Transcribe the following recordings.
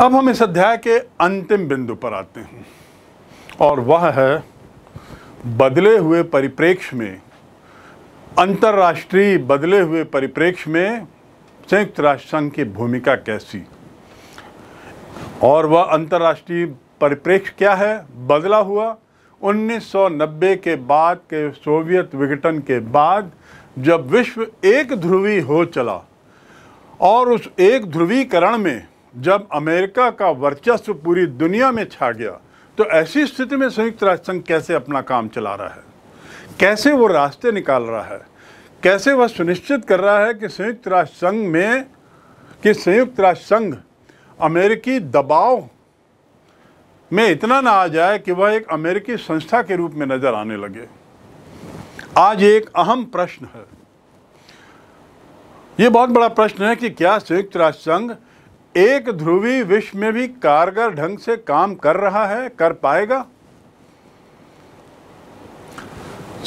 अब हम इस अध्याय के अंतिम बिंदु पर आते हैं और वह है बदले हुए परिप्रेक्ष्य में अंतर्राष्ट्रीय बदले हुए परिप्रेक्ष्य में संयुक्त राष्ट्र संघ की भूमिका कैसी और वह अंतर्राष्ट्रीय परिप्रेक्ष्य क्या है बदला हुआ 1990 के बाद के सोवियत विघटन के बाद जब विश्व एक ध्रुवी हो चला और उस एक ध्रुवीकरण में जब अमेरिका का वर्चस्व पूरी दुनिया में छा गया तो ऐसी स्थिति में संयुक्त राष्ट्र संघ कैसे अपना काम चला रहा है कैसे वो रास्ते निकाल रहा है कैसे वह सुनिश्चित कर रहा है कि संयुक्त राष्ट्र संघ में कि संयुक्त राष्ट्र संघ अमेरिकी दबाव में इतना ना आ जाए कि वह एक अमेरिकी संस्था के रूप में नज़र आने लगे आज एक अहम प्रश्न है ये बहुत बड़ा प्रश्न है कि क्या संयुक्त राष्ट्र संघ एक ध्रुवी विश्व में भी कारगर ढंग से काम कर रहा है कर पाएगा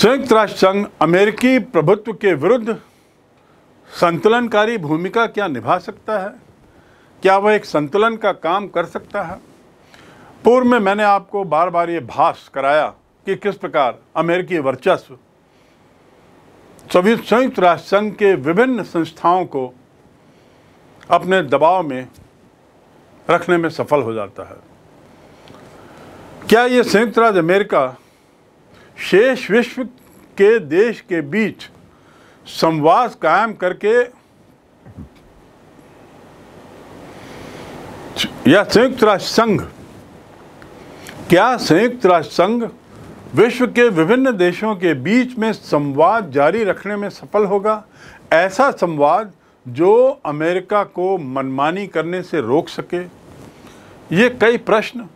संयुक्त राष्ट्र संघ अमेरिकी प्रभुत्व के विरुद्ध संतुलनकारी भूमिका क्या निभा सकता है क्या वह एक संतुलन का काम कर सकता है पूर्व में मैंने आपको बार बार ये भाष कराया कि किस प्रकार अमेरिकी वर्चस्व सभी संयुक्त राष्ट्र संघ के विभिन्न संस्थाओं को अपने दबाव में रखने में सफल हो जाता है क्या ये संयुक्त राज्य अमेरिका शेष विश्व के देश के बीच संवाद कायम करके या संयुक्त राष्ट्र संघ क्या संयुक्त राष्ट्र संघ विश्व के विभिन्न देशों के बीच में संवाद जारी रखने में सफल होगा ऐसा संवाद जो अमेरिका को मनमानी करने से रोक सके ये कई प्रश्न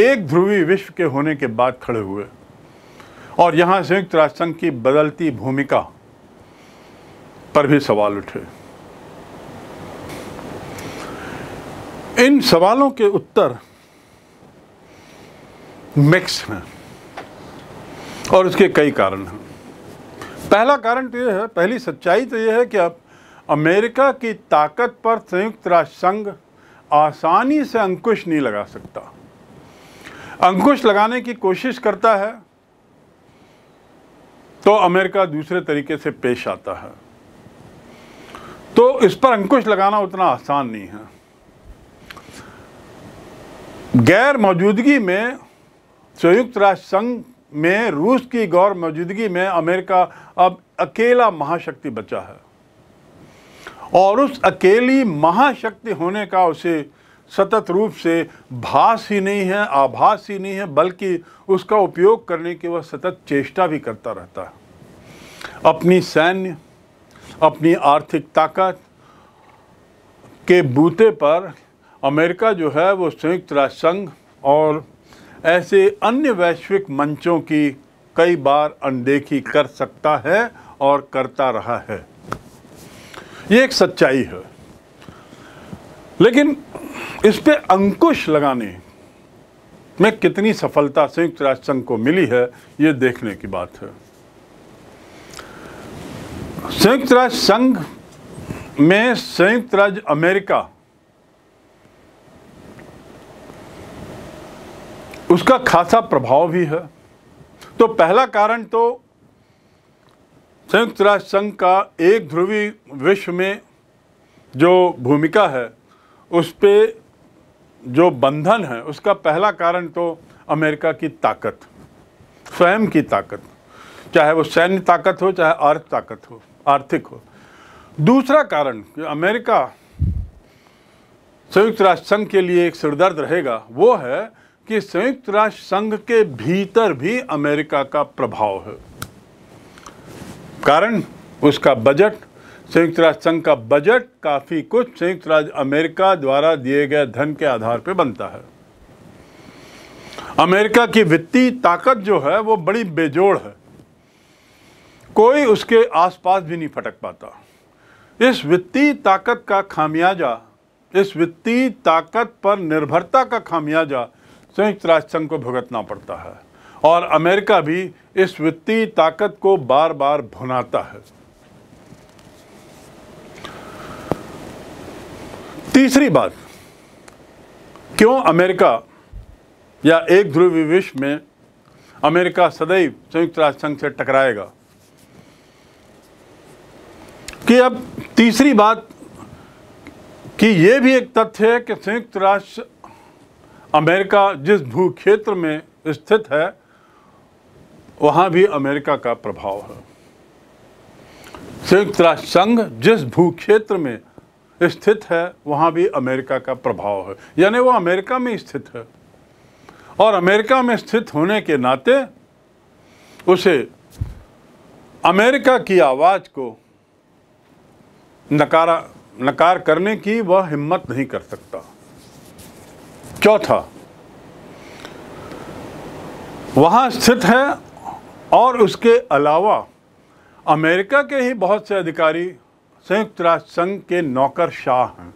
एक ध्रुवी विश्व के होने के बाद खड़े हुए और यहाँ संयुक्त राष्ट्र संघ की बदलती भूमिका पर भी सवाल उठे इन सवालों के उत्तर मिक्स हैं और उसके कई कारण हैं पहला कारण तो यह है पहली सच्चाई तो यह है कि अब अमेरिका की ताकत पर संयुक्त राष्ट्र संघ आसानी से अंकुश नहीं लगा सकता अंकुश लगाने की कोशिश करता है तो अमेरिका दूसरे तरीके से पेश आता है तो इस पर अंकुश लगाना उतना आसान नहीं है गैर मौजूदगी में संयुक्त राष्ट्र संघ में रूस की गौर मौजूदगी में अमेरिका अब अकेला महाशक्ति बचा है और उस अकेली महाशक्ति होने का उसे सतत रूप से भास ही नहीं है आभास ही नहीं है बल्कि उसका उपयोग करने की वह सतत चेष्टा भी करता रहता है अपनी सैन्य अपनी आर्थिक ताकत के बूते पर अमेरिका जो है वो संयुक्त राष्ट्र संघ और ऐसे अन्य वैश्विक मंचों की कई बार अनदेखी कर सकता है और करता रहा है ये एक सच्चाई है लेकिन इस पे अंकुश लगाने में कितनी सफलता संयुक्त राष्ट्र संघ को मिली है ये देखने की बात है संयुक्त राष्ट्र संघ में संयुक्त राज्य अमेरिका उसका खासा प्रभाव भी है तो पहला कारण तो संयुक्त राष्ट्र संघ का एक ध्रुवी विश्व में जो भूमिका है उस पर जो बंधन है उसका पहला कारण तो अमेरिका की ताकत स्वयं की ताकत चाहे वो सैन्य ताकत हो चाहे अर्थ ताकत हो आर्थिक हो दूसरा कारण कि अमेरिका संयुक्त राष्ट्र संघ के लिए एक सिरदर्द रहेगा वो है कि संयुक्त राष्ट्र संघ के भीतर भी अमेरिका का प्रभाव है कारण उसका बजट संयुक्त राष्ट्र संघ का बजट काफ़ी कुछ संयुक्त राज्य अमेरिका द्वारा दिए गए धन के आधार पर बनता है अमेरिका की वित्तीय ताकत जो है वो बड़ी बेजोड़ है कोई उसके आसपास भी नहीं फटक पाता इस वित्तीय ताकत का खामियाजा इस वित्तीय ताकत पर निर्भरता का खामियाजा संयुक्त राष्ट्र संघ को भुगतना पड़ता है और अमेरिका भी इस वित्तीय ताकत को बार बार भुनाता है तीसरी बात क्यों अमेरिका या एक ध्रुव विश्व में अमेरिका सदैव संयुक्त राष्ट्र संघ से टकराएगा कि अब तीसरी बात कि ये भी एक तथ्य है कि संयुक्त राष्ट्र अमेरिका जिस भूक्षेत्र में स्थित है वहाँ भी अमेरिका का प्रभाव है संयुक्त राष्ट्र संघ जिस भूक्षेत्र में स्थित है वहाँ भी अमेरिका का प्रभाव है यानी वो अमेरिका में स्थित है और अमेरिका में स्थित होने के नाते उसे अमेरिका की आवाज़ को नकारा नकार करने की वह हिम्मत नहीं कर सकता चौथा वहाँ स्थित है और उसके अलावा अमेरिका के ही बहुत से अधिकारी संयुक्त राष्ट्र संघ के नौकर शाह हैं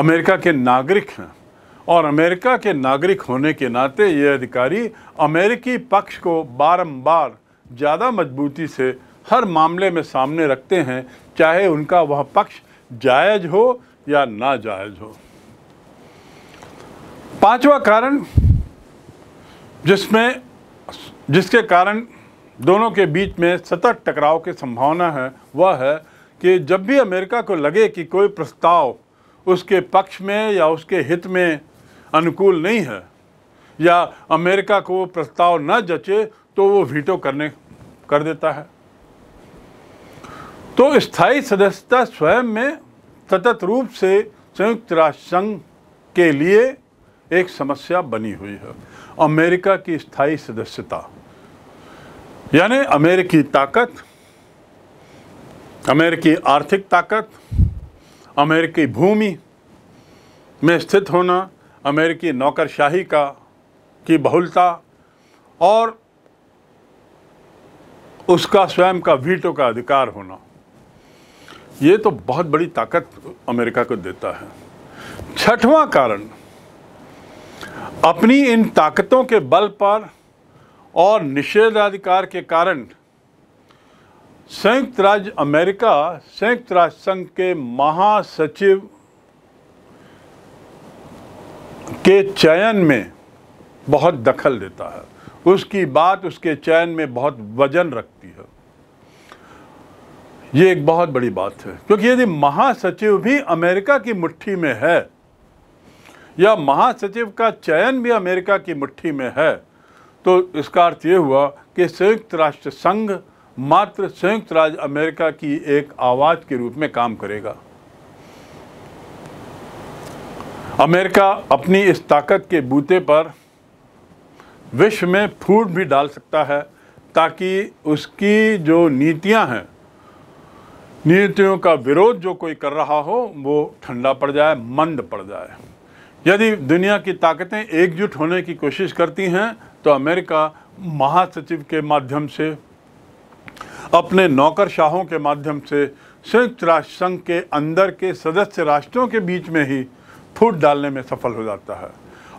अमेरिका के नागरिक हैं और अमेरिका के नागरिक होने के नाते ये अधिकारी अमेरिकी पक्ष को बारंबार ज़्यादा मजबूती से हर मामले में सामने रखते हैं चाहे उनका वह पक्ष जायज हो या ना जायज हो पांचवा कारण जिसमें जिसके कारण दोनों के बीच में सतत टकराव की संभावना है वह है कि जब भी अमेरिका को लगे कि कोई प्रस्ताव उसके पक्ष में या उसके हित में अनुकूल नहीं है या अमेरिका को प्रस्ताव न जचे तो वो वीटो करने कर देता है तो स्थायी सदस्यता स्वयं में सतत रूप से संयुक्त राष्ट्र संघ के लिए एक समस्या बनी हुई है अमेरिका की स्थायी सदस्यता यानी अमेरिकी ताकत अमेरिकी आर्थिक ताकत अमेरिकी भूमि में स्थित होना अमेरिकी नौकरशाही का की बहुलता और उसका स्वयं का वीटो का अधिकार होना ये तो बहुत बड़ी ताकत अमेरिका को देता है छठवां कारण अपनी इन ताकतों के बल पर और निषेधाधिकार के कारण संयुक्त राज्य अमेरिका संयुक्त राष्ट्र संघ के महासचिव के चयन में बहुत दखल देता है उसकी बात उसके चयन में बहुत वजन रखती है ये एक बहुत बड़ी बात है क्योंकि यदि महासचिव भी अमेरिका की मुट्ठी में है या महासचिव का चयन भी अमेरिका की मुट्ठी में है तो इसका अर्थ ये हुआ कि संयुक्त राष्ट्र संघ मात्र संयुक्त राज्य अमेरिका की एक आवाज़ के रूप में काम करेगा अमेरिका अपनी इस ताकत के बूते पर विश्व में फूट भी डाल सकता है ताकि उसकी जो नीतियां हैं नीतियों का विरोध जो कोई कर रहा हो वो ठंडा पड़ जाए मंद पड़ जाए यदि दुनिया की ताकतें एकजुट होने की कोशिश करती हैं तो अमेरिका महासचिव के माध्यम से अपने नौकरशाहों के माध्यम से संयुक्त राष्ट्र संघ के अंदर के सदस्य राष्ट्रों के बीच में ही फूट डालने में सफल हो जाता है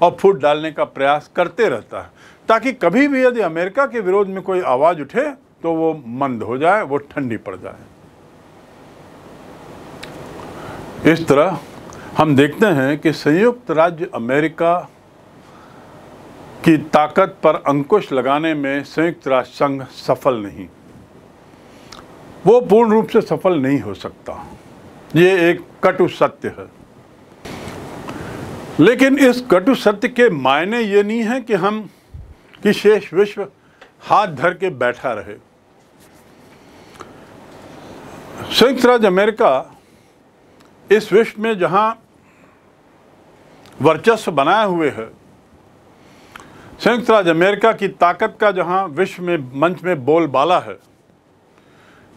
और फूट डालने का प्रयास करते रहता है ताकि कभी भी यदि अमेरिका के विरोध में कोई आवाज़ उठे तो वो मंद हो जाए वो ठंडी पड़ जाए इस तरह हम देखते हैं कि संयुक्त राज्य अमेरिका की ताकत पर अंकुश लगाने में संयुक्त राष्ट्र संघ सफल नहीं वो पूर्ण रूप से सफल नहीं हो सकता ये एक कटु सत्य है लेकिन इस कटु सत्य के मायने ये नहीं है कि हम कि शेष विश्व हाथ धर के बैठा रहे संयुक्त राज्य अमेरिका इस विश्व में जहाँ वर्चस्व बनाए हुए है संयुक्त राज्य अमेरिका की ताकत का जहाँ विश्व में मंच में बोलबाला है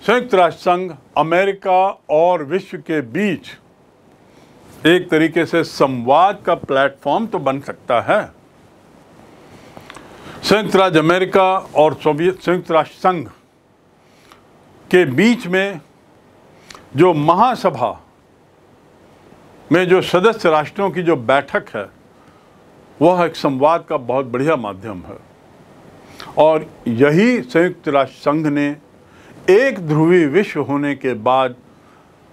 संयुक्त राष्ट्र संघ अमेरिका और विश्व के बीच एक तरीके से संवाद का प्लेटफॉर्म तो बन सकता है संयुक्त राज्य अमेरिका और सोवियत संयुक्त राष्ट्र संघ के बीच में जो महासभा में जो सदस्य राष्ट्रों की जो बैठक है वह एक संवाद का बहुत बढ़िया माध्यम है और यही संयुक्त राष्ट्र संघ ने एक ध्रुवी विश्व होने के बाद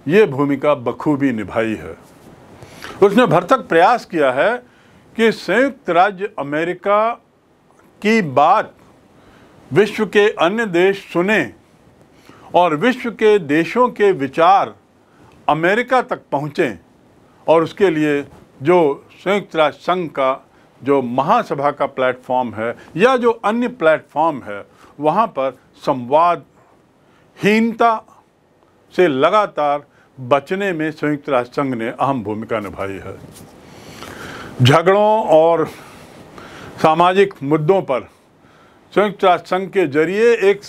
ये भूमिका बखूबी निभाई है उसने भरतक प्रयास किया है कि संयुक्त राज्य अमेरिका की बात विश्व के अन्य देश सुने और विश्व के देशों के विचार अमेरिका तक पहुँचें और उसके लिए जो संयुक्त राष्ट्र संघ का जो महासभा का प्लेटफॉर्म है या जो अन्य प्लेटफॉर्म है वहाँ पर संवाद हीनता से लगातार बचने में संयुक्त राष्ट्र संघ ने अहम भूमिका निभाई है झगड़ों और सामाजिक मुद्दों पर संयुक्त राष्ट्र संघ के जरिए एक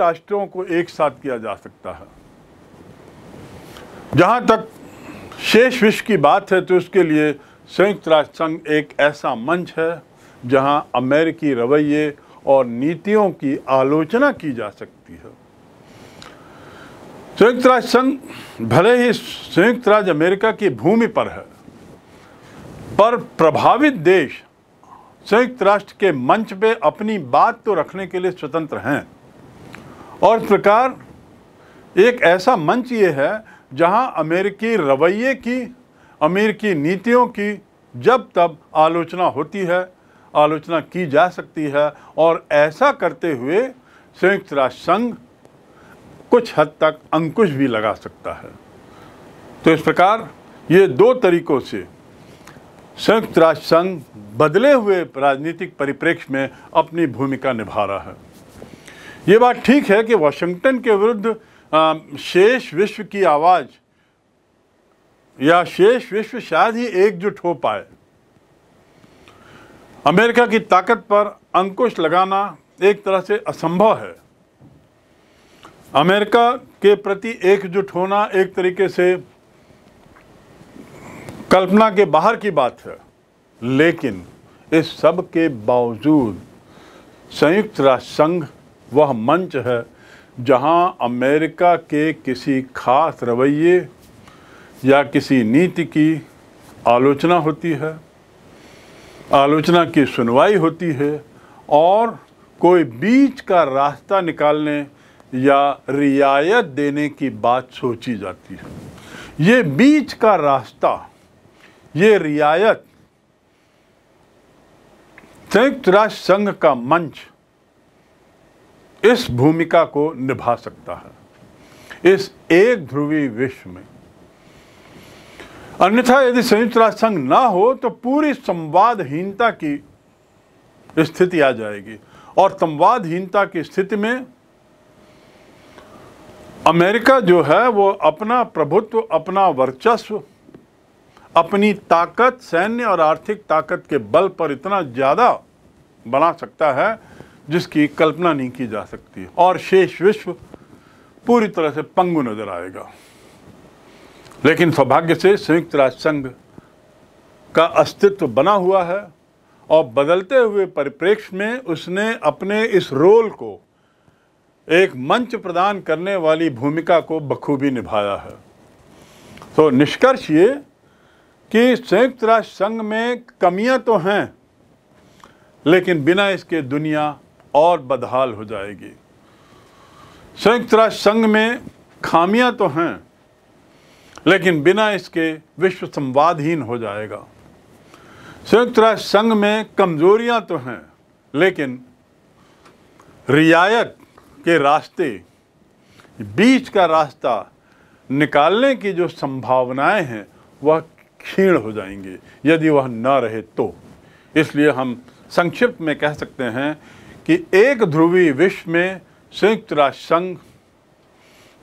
राष्ट्रों को एक साथ किया जा सकता है जहाँ तक शेष विश्व की बात है तो उसके लिए संयुक्त राष्ट्र संघ एक ऐसा मंच है जहां अमेरिकी रवैये और नीतियों की आलोचना की जा सकती है संयुक्त राष्ट्र संघ भले ही संयुक्त राज्य अमेरिका की भूमि पर है पर प्रभावित देश संयुक्त राष्ट्र के मंच पे अपनी बात तो रखने के लिए स्वतंत्र हैं और इस प्रकार एक ऐसा मंच ये है जहां अमेरिकी रवैये की अमेरिकी नीतियों की जब तब आलोचना होती है आलोचना की जा सकती है और ऐसा करते हुए संयुक्त राष्ट्र संघ कुछ हद तक अंकुश भी लगा सकता है तो इस प्रकार ये दो तरीकों से संयुक्त राष्ट्र संघ बदले हुए राजनीतिक परिप्रेक्ष्य में अपनी भूमिका निभा रहा है ये बात ठीक है कि वाशिंगटन के विरुद्ध शेष विश्व की आवाज़ या शेष विश्व शायद ही एकजुट हो पाए अमेरिका की ताकत पर अंकुश लगाना एक तरह से असंभव है अमेरिका के प्रति एकजुट होना एक तरीके से कल्पना के बाहर की बात है लेकिन इस सब के बावजूद संयुक्त राष्ट्र संघ वह मंच है जहां अमेरिका के किसी खास रवैये या किसी नीति की आलोचना होती है आलोचना की सुनवाई होती है और कोई बीच का रास्ता निकालने या रियायत देने की बात सोची जाती है ये बीच का रास्ता ये रियायत संयुक्त राष्ट्र संघ का मंच इस भूमिका को निभा सकता है इस एक ध्रुवी विश्व में अन्यथा यदि संयुक्त राष्ट्र संघ ना हो तो पूरी संवादहीनता की स्थिति आ जाएगी और संवादहीनता की स्थिति में अमेरिका जो है वो अपना प्रभुत्व अपना वर्चस्व अपनी ताकत सैन्य और आर्थिक ताकत के बल पर इतना ज़्यादा बना सकता है जिसकी कल्पना नहीं की जा सकती और शेष विश्व पूरी तरह से पंगु नजर आएगा लेकिन सौभाग्य से संयुक्त राष्ट्र संघ का अस्तित्व बना हुआ है और बदलते हुए परिप्रेक्ष्य में उसने अपने इस रोल को एक मंच प्रदान करने वाली भूमिका को बखूबी निभाया है तो निष्कर्ष ये कि संयुक्त राष्ट्र संघ में कमियां तो हैं लेकिन बिना इसके दुनिया और बदहाल हो जाएगी संयुक्त राष्ट्र संघ में खामियां तो हैं लेकिन बिना इसके विश्व संवादहीन हो जाएगा संयुक्त राष्ट्र संघ में कमजोरियां तो हैं लेकिन रियायत के रास्ते बीच का रास्ता निकालने की जो संभावनाएं हैं वह क्षीण हो जाएंगे यदि वह ना रहे तो इसलिए हम संक्षिप्त में कह सकते हैं कि एक ध्रुवी विश्व में संयुक्त राष्ट्र संघ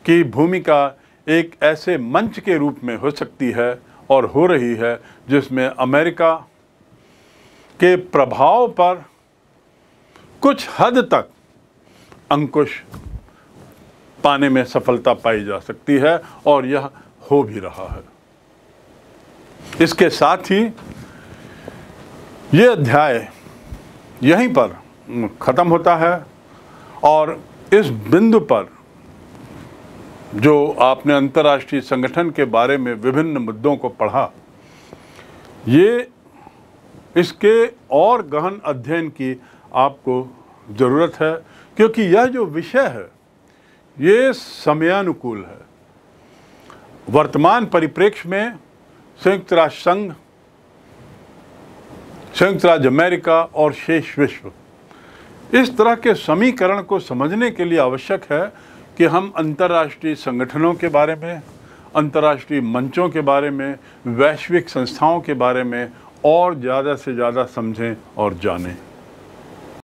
की भूमिका एक ऐसे मंच के रूप में हो सकती है और हो रही है जिसमें अमेरिका के प्रभाव पर कुछ हद तक अंकुश पाने में सफलता पाई जा सकती है और यह हो भी रहा है इसके साथ ही ये अध्याय यहीं पर ख़त्म होता है और इस बिंदु पर जो आपने अंतर्राष्ट्रीय संगठन के बारे में विभिन्न मुद्दों को पढ़ा ये इसके और गहन अध्ययन की आपको ज़रूरत है क्योंकि यह जो विषय है ये समयानुकूल है वर्तमान परिप्रेक्ष्य में संयुक्त राष्ट्र संघ संयुक्त राज्य अमेरिका और शेष विश्व इस तरह के समीकरण को समझने के लिए आवश्यक है कि हम अंतर्राष्ट्रीय संगठनों के बारे में अंतर्राष्ट्रीय मंचों के बारे में वैश्विक संस्थाओं के बारे में और ज़्यादा से ज़्यादा समझें और जानें